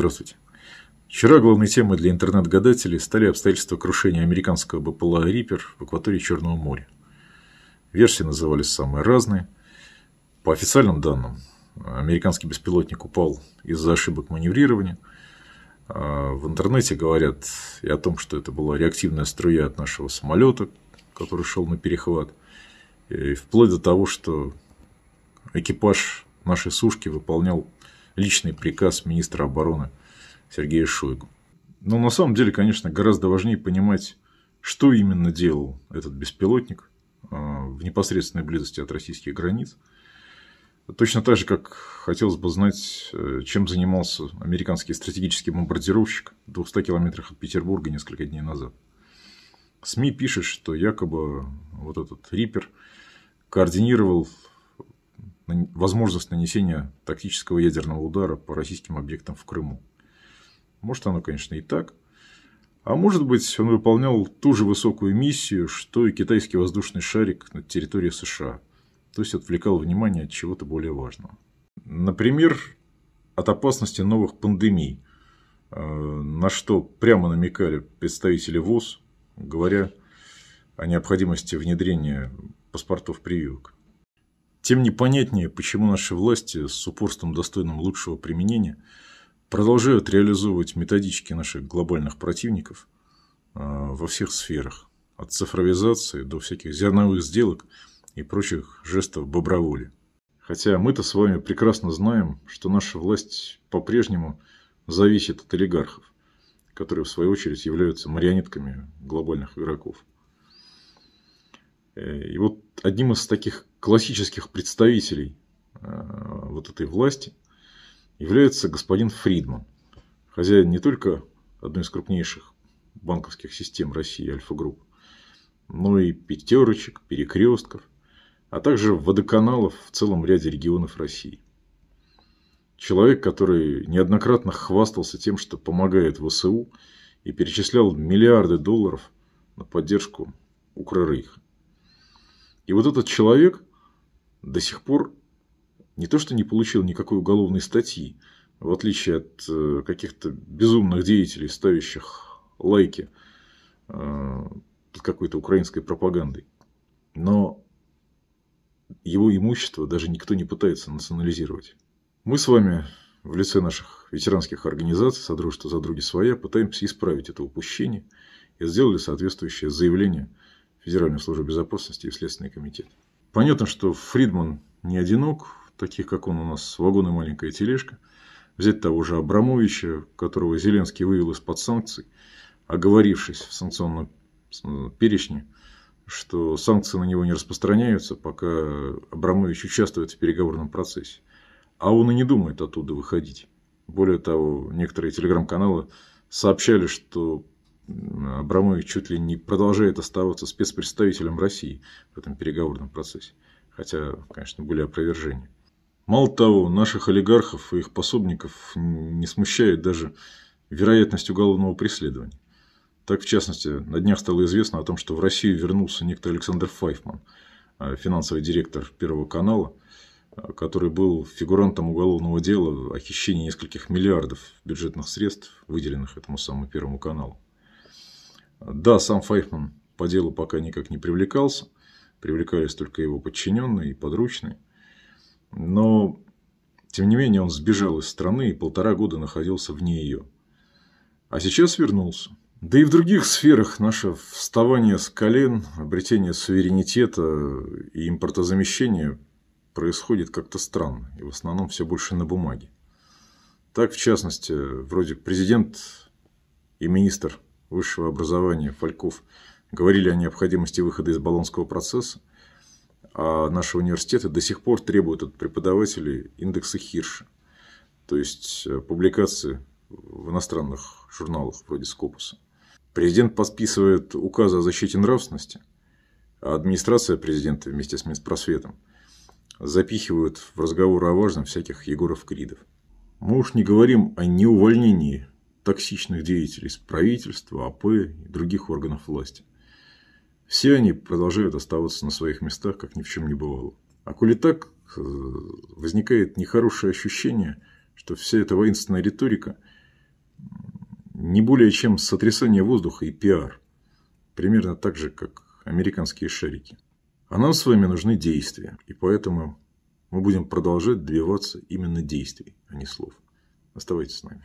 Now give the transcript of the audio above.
Здравствуйте. Вчера главной темой для интернет-гадателей стали обстоятельства крушения американского БПЛА «Риппер» в акватории Черного моря. Версии назывались самые разные. По официальным данным, американский беспилотник упал из-за ошибок маневрирования. А, в интернете говорят и о том, что это была реактивная струя от нашего самолета, который шел на перехват, и вплоть до того, что экипаж нашей сушки выполнял личный приказ министра обороны Сергея Шойгу. Но на самом деле, конечно, гораздо важнее понимать, что именно делал этот беспилотник а, в непосредственной близости от российских границ. Точно так же, как хотелось бы знать, э, чем занимался американский стратегический бомбардировщик в 200 километрах от Петербурга несколько дней назад. СМИ пишет, что якобы вот этот Риппер координировал возможность нанесения тактического ядерного удара по российским объектам в Крыму. Может, оно, конечно, и так. А может быть, он выполнял ту же высокую миссию, что и китайский воздушный шарик на территории США. То есть, отвлекал внимание от чего-то более важного. Например, от опасности новых пандемий, э, на что прямо намекали представители ВОЗ, говоря о необходимости внедрения паспортов прививок. Тем непонятнее, почему наши власти с упорством достойным лучшего применения продолжают реализовывать методички наших глобальных противников а, во всех сферах, от цифровизации до всяких зерновых сделок и прочих жестов боброволи. Хотя мы-то с вами прекрасно знаем, что наша власть по-прежнему зависит от олигархов, которые в свою очередь являются марионетками глобальных игроков. Э, и вот одним из таких классических представителей э, вот этой власти является господин Фридман, хозяин не только одной из крупнейших банковских систем России Альфа-Групп, но и пятерочек, перекрестков, а также водоканалов в целом ряде регионов России. Человек, который неоднократно хвастался тем, что помогает ВСУ и перечислял миллиарды долларов на поддержку Украрейха. И вот этот человек – до сих пор не то что не получил никакой уголовной статьи, в отличие от э, каких-то безумных деятелей, ставящих лайки э, под какой-то украинской пропагандой. Но его имущество даже никто не пытается национализировать. Мы с вами в лице наших ветеранских организаций «Содружество за други своя» пытаемся исправить это упущение и сделали соответствующее заявление Федеральной службы безопасности и в Следственный комитет. Понятно, что Фридман не одинок, таких как он у нас вагон и маленькая тележка. Взять того же Абрамовича, которого Зеленский вывел из-под санкций, оговорившись в санкционном э, перечне, что санкции на него не распространяются, пока Абрамович участвует в переговорном процессе. А он и не думает оттуда выходить. Более того, некоторые телеграм-каналы сообщали, что Абрамович чуть ли не продолжает оставаться спецпредставителем России в этом переговорном процессе. Хотя, конечно, были опровержения. Мало того, наших олигархов и их пособников не смущает даже вероятность уголовного преследования. Так, в частности, на днях стало известно о том, что в Россию вернулся некто Александр Файфман, э, финансовый директор Первого канала, э, который был фигурантом уголовного дела о хищении нескольких миллиардов бюджетных средств, выделенных этому самому Первому каналу. Да, сам Фейхман по делу пока никак не привлекался. Привлекались только его подчиненные и подручные. Но, тем не менее, он сбежал из страны и полтора года находился вне ее. А сейчас вернулся. Да и в других сферах наше вставание с колен, обретение суверенитета и импортозамещение происходит как-то странно, и в основном все больше на бумаге. Так, в частности, вроде президент и министр высшего образования Фальков говорили о необходимости выхода из Болонского процесса, а наши университеты до сих пор требуют от преподавателей индексы Хирша, то есть э, публикации в иностранных журналах вроде Скопуса. Президент подписывает указы о защите нравственности, а администрация президента вместе с Минспросветом запихивают в разговоры о важном всяких Егоров-Кридов. Мы уж не говорим о неувольнении токсичных деятелей из правительства, АП и других органов власти. Все они продолжают оставаться на своих местах, как ни в чем не бывало. А коли так, э, возникает нехорошее ощущение, что вся эта воинственная риторика не более чем сотрясание воздуха и пиар. Примерно так же, как американские шарики. А нам с вами нужны действия, и поэтому мы будем продолжать добиваться именно действий, а не слов. Оставайтесь с нами.